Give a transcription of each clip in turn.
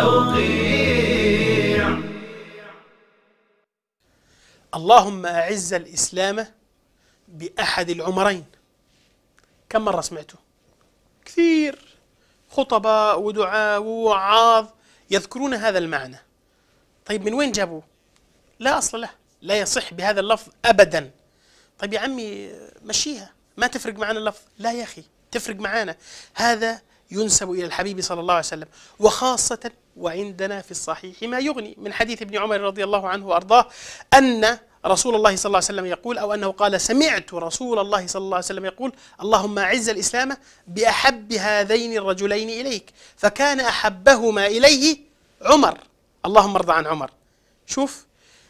توقيع اللهم أعز الإسلام بأحد العمرين كم مرة سمعته كثير خطباء ودعاء ووعاظ يذكرون هذا المعنى طيب من وين جابوه لا أصل له لا يصح بهذا اللفظ أبدا طيب يا عمي مشيها ما تفرق معنا اللفظ لا يا أخي تفرق معانا هذا ينسب إلى الحبيب صلى الله عليه وسلم وخاصة وعندنا في الصحيح ما يغني من حديث ابن عمر رضي الله عنه وأرضاه أن رسول الله صلى الله عليه وسلم يقول أو أنه قال سمعت رسول الله صلى الله عليه وسلم يقول اللهم أعز الإسلام بأحب هذين الرجلين إليك فكان أحبهما إليه عمر اللهم ارضى عن عمر شوف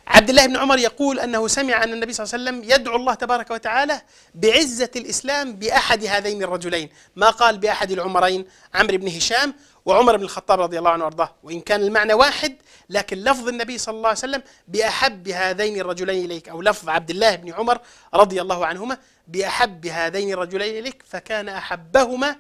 عبد الله بن عمر يقول أنه سمع أن النبي صلى الله عليه وسلم يدعو الله تبارك وتعالى بعزة الإسلام بأحد هذين الرجلين ما قال بأحد العمرين عمرو بن هشام وعمر بن الخطاب رضي الله عنه وارضاه وان كان المعنى واحد لكن لفظ النبي صلى الله عليه وسلم باحب هذين الرجلين اليك او لفظ عبد الله بن عمر رضي الله عنهما باحب هذين الرجلين اليك فكان احبهما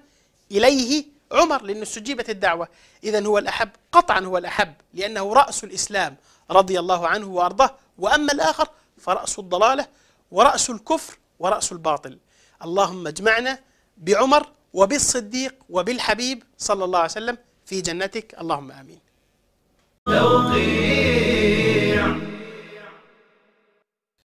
اليه عمر لانه استجيبت الدعوه اذا هو الاحب قطعا هو الاحب لانه راس الاسلام رضي الله عنه وارضاه واما الاخر فراس الضلاله وراس الكفر وراس الباطل اللهم اجمعنا بعمر وبالصديق وبالحبيب صلى الله عليه وسلم في جنتك اللهم امين لو قيل